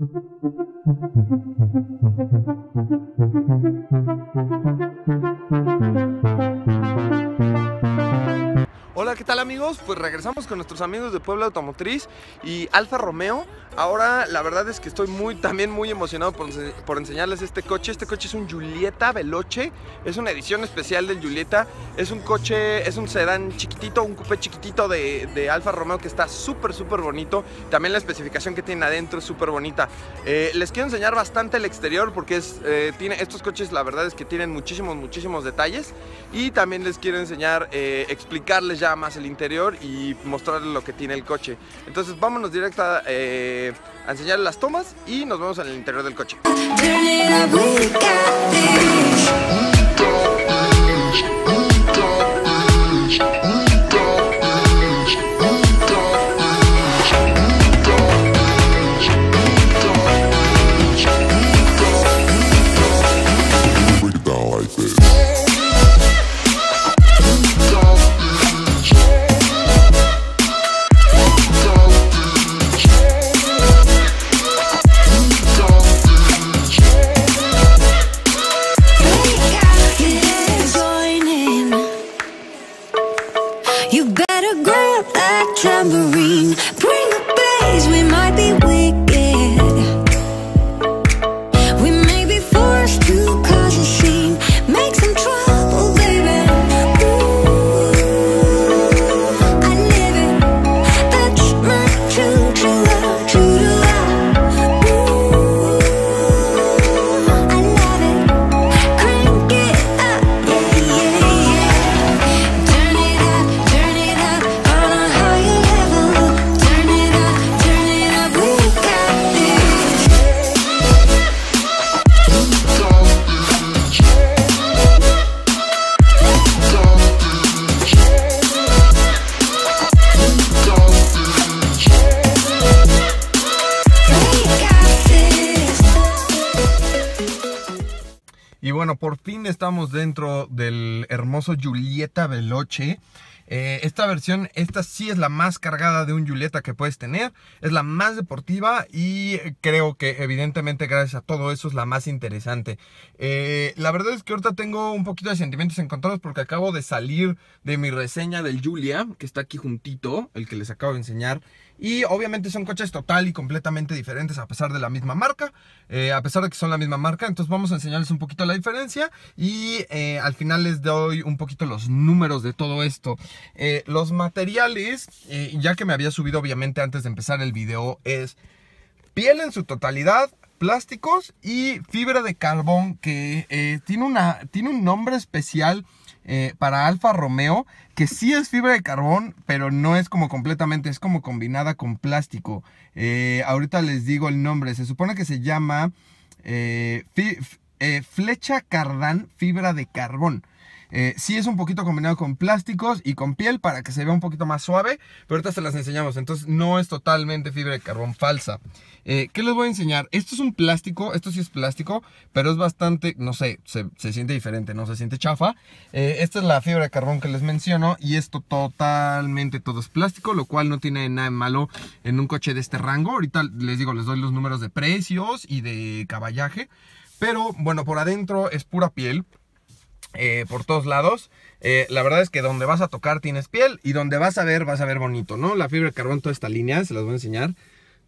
Thank you. tal amigos? Pues regresamos con nuestros amigos de Puebla Automotriz y Alfa Romeo. Ahora la verdad es que estoy muy, también muy emocionado por, enseñarles este coche. Este coche es un Julieta Veloce, es una edición especial del Giulietta. Es un coche, es un sedán chiquitito, un coupé chiquitito de, Alfa Romeo que está súper, súper bonito. También la especificación que tiene adentro es súper bonita. Eh, les quiero enseñar bastante el exterior porque es, eh, tiene, estos coches la verdad es que tienen muchísimos, muchísimos detalles. Y también les quiero enseñar, eh, explicarles ya más el interior y mostrar lo que tiene el coche. Entonces vámonos directa eh, a, enseñar las tomas y nos vemos en el interior del coche. a grab like Tambourine, Bring the bass, with me. estamos dentro del hermoso Julieta Veloce eh, esta versión, esta sí es la más cargada de un Julieta que puedes tener. Es la más deportiva y creo que evidentemente gracias a todo eso es la más interesante. Eh, la verdad es que ahorita tengo un poquito de sentimientos encontrados porque acabo de salir de mi reseña del Julia, que está aquí juntito, el que les acabo de enseñar. Y obviamente son coches total y completamente diferentes a pesar de la misma marca, eh, a pesar de que son la misma marca. Entonces vamos a enseñarles un poquito la diferencia y al final les doy un poquito los números de todo esto. Eh, los materiales, eh, ya que me había subido obviamente antes de empezar el video, es piel en su totalidad, plásticos y fibra de carbón que eh, tiene, tiene un nombre especial para Alfa Romeo que sí es fibra de carbón pero no es como completamente es como combinada con plástico ahorita les digo el nombre se supone que se llama flecha cardán fibra de carbón si eh, sí es un poquito combinado con plásticos y con piel para que se vea un poquito más suave, pero ahorita se las enseñamos. Entonces no es totalmente fibra de carbón falsa. Eh, ¿Qué les voy a enseñar? Esto es un plástico, esto sí es plástico, pero es bastante, no sé, se, siente diferente, no se siente chafa. Eh, esta es la fibra de carbón que les menciono y esto totalmente todo es plástico, lo cual no tiene nada malo en un coche de este rango. Ahorita les digo, les doy los números de precios y de caballaje. Pero bueno, por adentro es pura piel. Eh, por todos lados. Eh, la verdad es que donde vas a tocar tienes piel y donde vas a ver, vas a ver bonito, ¿no? La fibra de carbón toda esta línea, se las voy a enseñar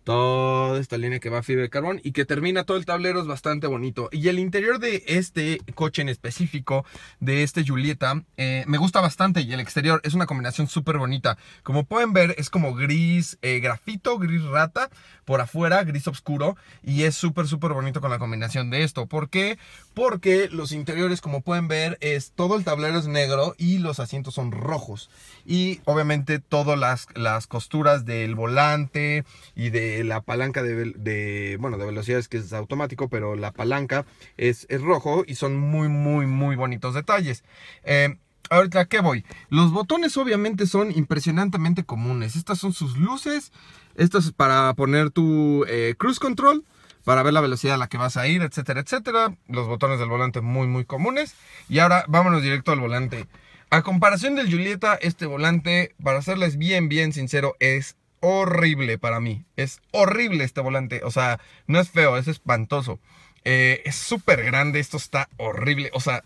toda esta línea que va a fibra de carbón y que termina todo el tablero es bastante bonito. Y el interior de este coche en específico, de este Julieta, eh, me gusta bastante y el exterior es una combinación súper bonita. Como pueden ver es como gris eh, grafito, gris rata, por afuera gris oscuro y es súper súper bonito con la combinación de esto. ¿Por qué? Porque los interiores como pueden ver es todo el tablero es negro y los asientos son rojos. Y obviamente todas las, las costuras del volante y de eh, la palanca de, bueno, de velocidades que es automático, pero la palanca es, rojo y son muy, muy, muy bonitos detalles. Eh, ahorita, ¿qué voy? Los botones obviamente son impresionantemente comunes. Estas son sus luces. Estas es para poner tu eh, cruise control, para ver la velocidad a la que vas a ir, etcétera, etcétera. Los botones del volante muy, muy comunes. Y ahora vámonos directo al volante. A comparación del Julieta, este volante, para serles bien, bien sincero, es horrible para mí. Es horrible este volante. O sea, no es feo, es espantoso. Eh, es súper grande, esto está horrible. O sea,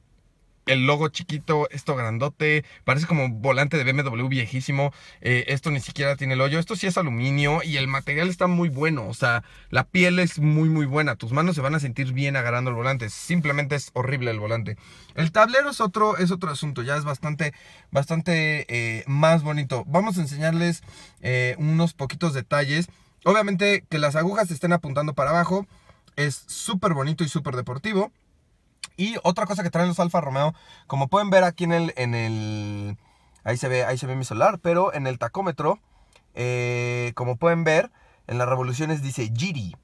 el logo chiquito, esto grandote, parece como volante de BMW viejísimo, eh, esto ni siquiera tiene el hoyo, esto sí es aluminio y el material está muy bueno, o sea, la piel es muy muy buena, tus manos se van a sentir bien agarrando el volante, simplemente es horrible el volante. El tablero es otro, es otro asunto, ya es bastante, bastante eh, más bonito. Vamos a enseñarles eh, unos poquitos detalles, obviamente que las agujas estén apuntando para abajo, es súper bonito y súper deportivo. Y otra cosa que traen los Alfa Romeo, como pueden ver aquí en el, en el, ahí se ve, ahí se ve mi solar pero en el tacómetro, eh, como pueden ver, en las revoluciones dice Giri,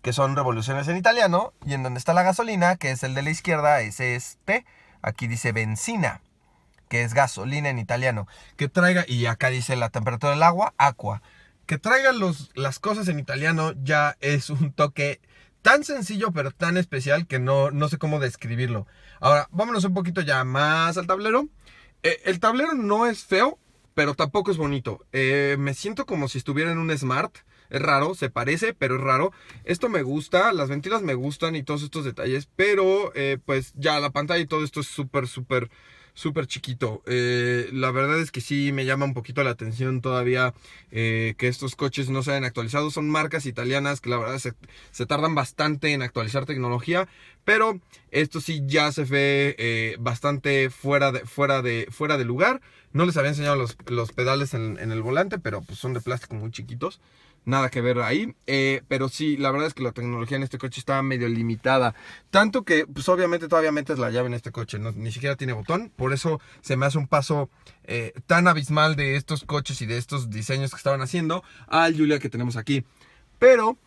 que son revoluciones en italiano, y en donde está la gasolina, que es el de la izquierda, ese es este, aquí dice benzina, que es gasolina en italiano, que traiga, y acá dice la temperatura del agua, aqua, que traigan los, las cosas en italiano ya es un toque tan sencillo pero tan especial que no, no sé cómo describirlo. Ahora, vámonos un poquito ya más al tablero. Eh, el tablero no es feo, pero tampoco es bonito. Eh, me siento como si estuviera en un smart. Es raro, se parece, pero es raro. Esto me gusta, las ventilas me gustan y todos estos detalles, pero eh, pues ya la pantalla y todo esto es súper, súper súper chiquito. Eh, la verdad es que sí me llama un poquito la atención todavía eh, que estos coches no se hayan actualizado. Son marcas italianas que la verdad se, tardan bastante en actualizar tecnología, pero esto sí ya se ve eh, bastante fuera de, fuera, de, fuera lugar. No les había enseñado los, pedales en, en el volante, pero pues son de plástico muy chiquitos nada que ver ahí. Eh, pero sí, la verdad es que la tecnología en este coche está medio limitada. Tanto que, pues obviamente todavía metes la llave en este coche, ni siquiera tiene botón. Por eso se me hace un paso eh, tan abismal de estos coches y de estos diseños que estaban haciendo al Julia que tenemos aquí. Pero...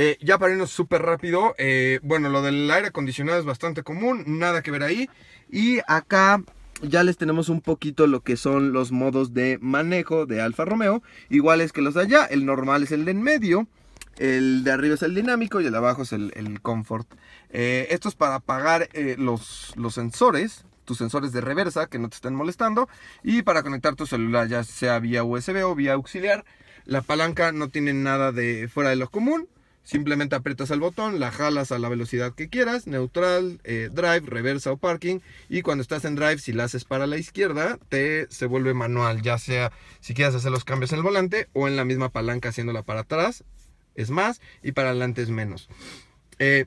Eh, ya para irnos súper rápido, bueno, lo del aire acondicionado es bastante común, nada que ver ahí. Y acá ya les tenemos un poquito lo que son los modos de manejo de Alfa Romeo. Iguales que los de allá, el normal es el de en medio. El de arriba es el dinámico y el de abajo es el, comfort. Eh, esto es para apagar eh, los, los, sensores, tus sensores de reversa que no te estén molestando. Y para conectar tu celular ya sea vía USB o vía auxiliar. La palanca no tiene nada de fuera de lo común. Simplemente aprietas el botón, la jalas a la velocidad que quieras, neutral, eh, drive, reversa o parking. Y cuando estás en drive, si la haces para la izquierda, te se vuelve manual, ya sea si quieres hacer los cambios en el volante o en la misma palanca haciéndola para atrás, es más, y para adelante es menos. Eh,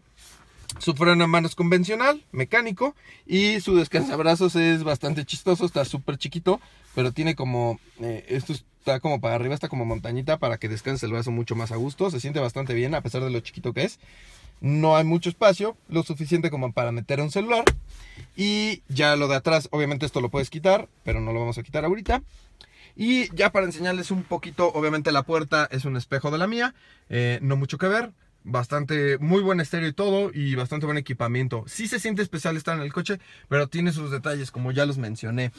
su freno a manos convencional, mecánico, y su descansabrazos es bastante chistoso, está súper chiquito, pero tiene como eh, estos está como para arriba, está como montañita para que descanse el brazo mucho más a gusto. Se siente bastante bien a pesar de lo chiquito que es. No hay mucho espacio, lo suficiente como para meter un celular. Y ya lo de atrás, obviamente esto lo puedes quitar, pero no lo vamos a quitar ahorita. Y ya para enseñarles un poquito, obviamente la puerta es un espejo de la mía, eh, no mucho que ver, bastante, muy buen estéreo y todo, y bastante buen equipamiento. Sí se siente especial estar en el coche, pero tiene sus detalles, como ya los mencioné.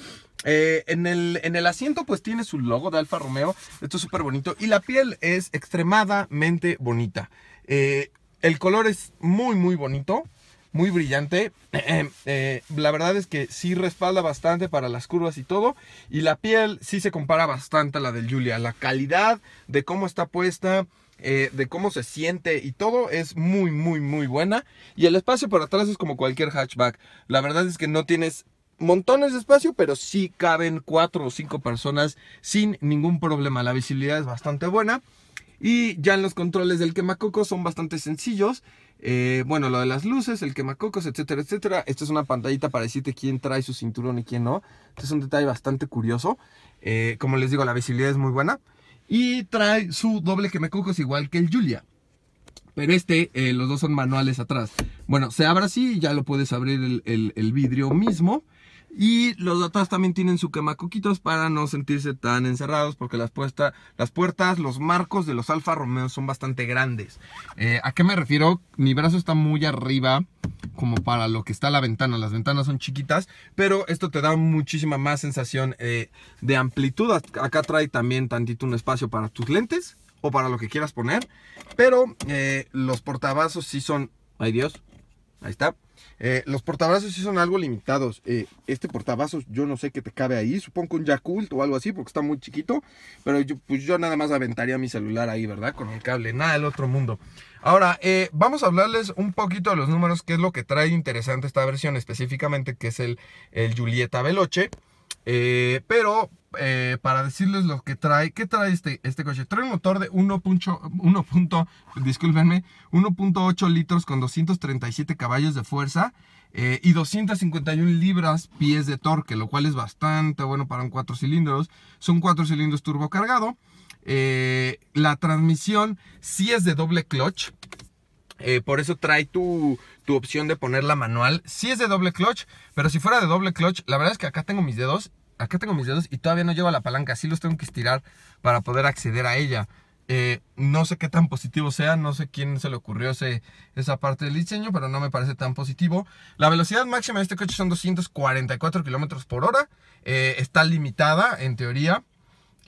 Eh, en, el, en el asiento, pues tiene su logo de Alfa Romeo, esto es súper bonito, y la piel es extremadamente bonita. Eh, el color es muy, muy bonito. Muy brillante. Eh, la verdad es que sí respalda bastante para las curvas y todo. Y la piel sí se compara bastante a la del Julia. La calidad de cómo está puesta, eh, de cómo se siente y todo es muy, muy, muy buena. Y el espacio para atrás es como cualquier hatchback. La verdad es que no tienes montones de espacio, pero sí caben cuatro o cinco personas sin ningún problema. La visibilidad es bastante buena. Y ya en los controles del coco son bastante sencillos. Eh, bueno, lo de las luces, el quemacocos, etcétera, etcétera. Esta es una pantallita para decirte quién trae su cinturón y quién no. Este es un detalle bastante curioso. Eh, como les digo, la visibilidad es muy buena. Y trae su doble que me cojo, es igual que el Julia. Pero este, eh, los dos son manuales atrás. Bueno, se abre así y ya lo puedes abrir el vidrio mismo. Y los datos también tienen su quemacoquitos para no sentirse tan encerrados porque las, puestas, las puertas, los marcos de los Alfa Romeo son bastante grandes. Eh, ¿A qué me refiero? Mi brazo está muy arriba como para lo que está la ventana. Las ventanas son chiquitas, pero esto te da muchísima más sensación eh, de amplitud. Acá trae también tantito un espacio para tus lentes o para lo que quieras poner. Pero eh, los portavasos sí son... ¡Ay Dios! Ahí está eh, los portabrazos sí son algo limitados. Eh, este portavasos yo no sé qué te cabe ahí. Supongo un Yakult o algo así porque está muy chiquito. Pero yo, pues yo nada más aventaría mi celular ahí, ¿verdad? Con el cable. Nada del otro mundo. Ahora, eh, vamos a hablarles un poquito de los números, que es lo que trae interesante esta versión específicamente, que es el, el Julieta Veloche eh, pero eh, para decirles lo que trae, ¿qué trae este, este coche? Trae un motor de 1.8 litros con 237 caballos de fuerza eh, y 251 libras pies de torque, lo cual es bastante bueno para un 4 cilindros. Son 4 cilindros turbo cargado. la transmisión sí es de doble clutch, eh, por eso trae tu, opción de ponerla manual. Si es de doble clutch, pero si fuera de doble clutch, la verdad es que acá tengo mis dedos, acá tengo mis dedos y todavía no llevo la palanca. Así los tengo que estirar para poder acceder a ella. Eh, no sé qué tan positivo sea, no sé quién se le ocurrió ese, esa parte del diseño, pero no me parece tan positivo. La velocidad máxima de este coche son 244 kilómetros por hora. Eh, está limitada, en teoría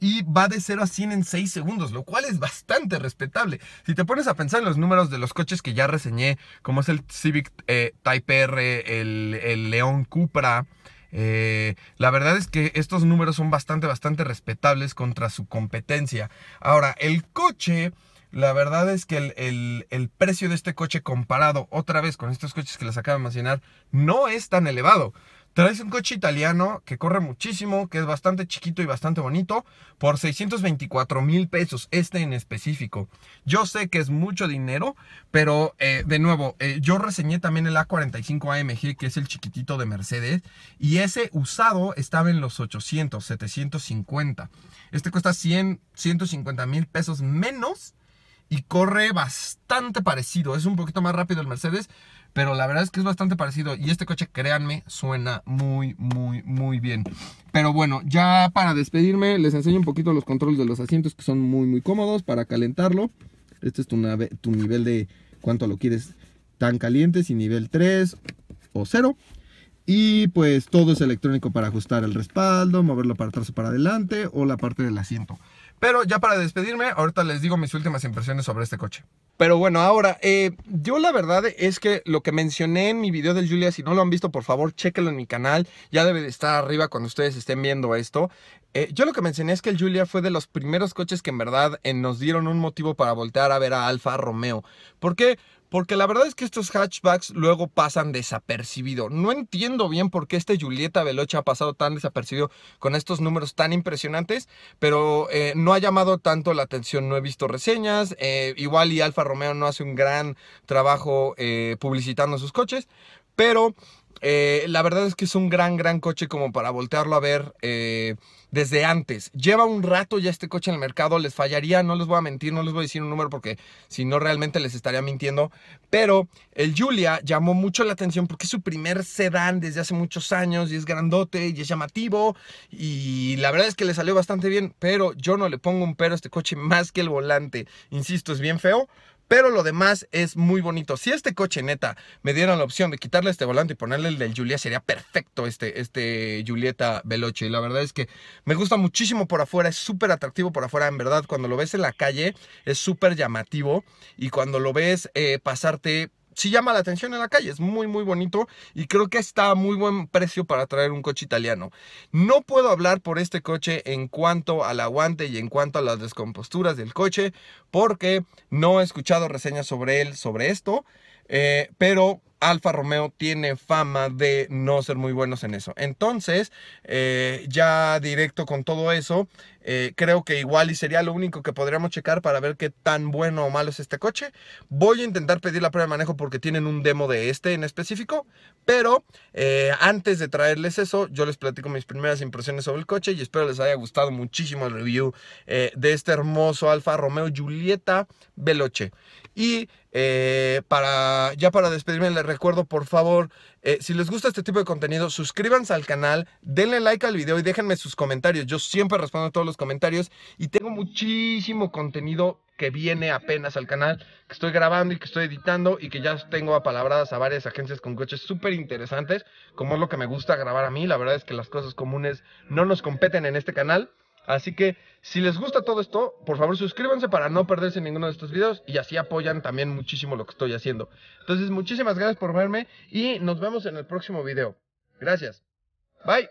y va de 0 a 100 en 6 segundos, lo cual es bastante respetable. Si te pones a pensar en los números de los coches que ya reseñé, como es el Civic eh, Type R, el, León Cupra, eh, la verdad es que estos números son bastante, bastante respetables contra su competencia. Ahora, el coche... La verdad es que el, el, precio de este coche comparado otra vez con estos coches que les acabo de mencionar no es tan elevado. Traes un coche italiano que corre muchísimo, que es bastante chiquito y bastante bonito, por 624 mil pesos, este en específico. Yo sé que es mucho dinero, pero eh, de nuevo, eh, yo reseñé también el A45 AMG, que es el chiquitito de Mercedes, y ese usado estaba en los 800, 750. Este cuesta 100, 150 mil pesos menos y corre bastante parecido. Es un poquito más rápido el Mercedes, pero la verdad es que es bastante parecido y este coche, créanme, suena muy, muy, muy bien. Pero bueno, ya para despedirme les enseño un poquito los controles de los asientos que son muy, muy cómodos para calentarlo. Este es tu, tu nivel de cuánto lo quieres tan caliente, si nivel 3 o 0. Y pues todo es electrónico para ajustar el respaldo, moverlo para atrás o para adelante o la parte del asiento. Pero ya para despedirme, ahorita les digo mis últimas impresiones sobre este coche. Pero bueno, ahora, eh, yo la verdad es que lo que mencioné en mi video del Julia, si no lo han visto, por favor, chéquenlo en mi canal. Ya debe de estar arriba cuando ustedes estén viendo esto. Eh, yo lo que mencioné es que el Julia fue de los primeros coches que en verdad eh, nos dieron un motivo para voltear a ver a Alfa Romeo. ¿Por qué? Porque la verdad es que estos hatchbacks luego pasan desapercibido. No entiendo bien por qué este Julieta Veloce ha pasado tan desapercibido con estos números tan impresionantes, pero eh, no ha llamado tanto la atención. No he visto reseñas. Eh, igual y Alfa Romeo no hace un gran trabajo eh, publicitando sus coches, pero eh, la verdad es que es un gran, gran coche como para voltearlo a ver eh, desde antes. Lleva un rato ya este coche en el mercado, les fallaría, no les voy a mentir, no les voy a decir un número porque si no realmente les estaría mintiendo. Pero el Julia llamó mucho la atención porque es su primer sedán desde hace muchos años y es grandote y es llamativo y la verdad es que le salió bastante bien, pero yo no le pongo un pero a este coche más que el volante. Insisto, es bien feo, pero lo demás es muy bonito. Si este coche neta me diera la opción de quitarle este volante y ponerle el del Giulia sería perfecto este, este Julieta Veloce. Y la verdad es que me gusta muchísimo por afuera, es súper atractivo por afuera. En verdad, cuando lo ves en la calle es súper llamativo. Y cuando lo ves eh, pasarte si llama la atención en la calle, es muy muy bonito y creo que está a muy buen precio para traer un coche italiano. No puedo hablar por este coche en cuanto al aguante y en cuanto a las descomposturas del coche porque no he escuchado reseñas sobre él, sobre esto, eh, pero Alfa Romeo tiene fama de no ser muy buenos en eso. Entonces, eh, ya directo con todo eso, eh, creo que igual y sería lo único que podríamos checar para ver qué tan bueno o malo es este coche. Voy a intentar pedir la prueba de manejo porque tienen un demo de este en específico. Pero eh, antes de traerles eso, yo les platico mis primeras impresiones sobre el coche y espero les haya gustado muchísimo el review eh, de este hermoso Alfa Romeo Julieta Veloce. Y para, ya para despedirme, les recuerdo por favor eh, si les gusta este tipo de contenido, suscríbanse al canal, denle like al video y déjenme sus comentarios. Yo siempre respondo a todos los comentarios y tengo muchísimo contenido que viene apenas al canal, que estoy grabando y que estoy editando y que ya tengo apalabradas a varias agencias con coches súper interesantes, como es lo que me gusta grabar a mí. La verdad es que las cosas comunes no nos competen en este canal. Así que si les gusta todo esto, por favor suscríbanse para no perderse ninguno de estos videos y así apoyan también muchísimo lo que estoy haciendo. Entonces muchísimas gracias por verme y nos vemos en el próximo video. Gracias. Bye.